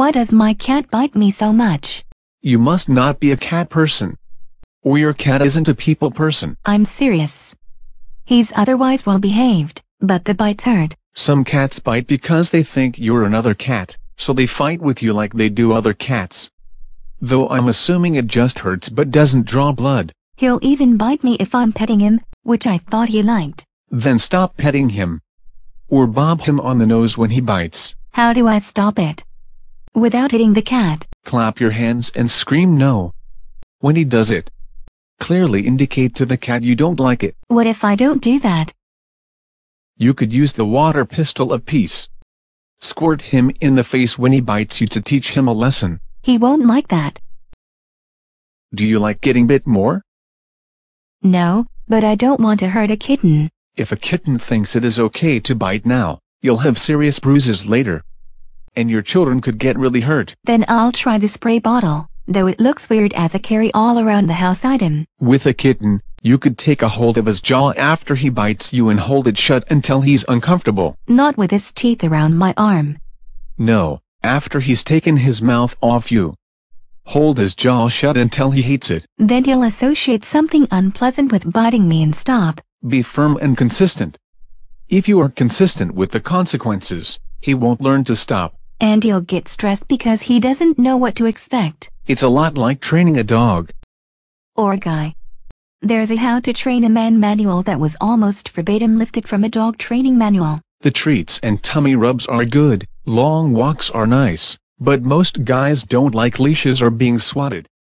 Why does my cat bite me so much? You must not be a cat person. Or your cat isn't a people person. I'm serious. He's otherwise well behaved, but the bites hurt. Some cats bite because they think you're another cat, so they fight with you like they do other cats. Though I'm assuming it just hurts but doesn't draw blood. He'll even bite me if I'm petting him, which I thought he liked. Then stop petting him. Or bob him on the nose when he bites. How do I stop it? without hitting the cat. Clap your hands and scream no. When he does it, clearly indicate to the cat you don't like it. What if I don't do that? You could use the water pistol peace. Squirt him in the face when he bites you to teach him a lesson. He won't like that. Do you like getting bit more? No, but I don't want to hurt a kitten. If a kitten thinks it is okay to bite now, you'll have serious bruises later and your children could get really hurt. Then I'll try the spray bottle, though it looks weird as a carry all around the house item. With a kitten, you could take a hold of his jaw after he bites you and hold it shut until he's uncomfortable. Not with his teeth around my arm. No, after he's taken his mouth off you. Hold his jaw shut until he hates it. Then he'll associate something unpleasant with biting me and stop. Be firm and consistent. If you are consistent with the consequences, he won't learn to stop and he'll get stressed because he doesn't know what to expect. It's a lot like training a dog. Or a guy. There's a how to train a man manual that was almost verbatim lifted from a dog training manual. The treats and tummy rubs are good, long walks are nice, but most guys don't like leashes or being swatted.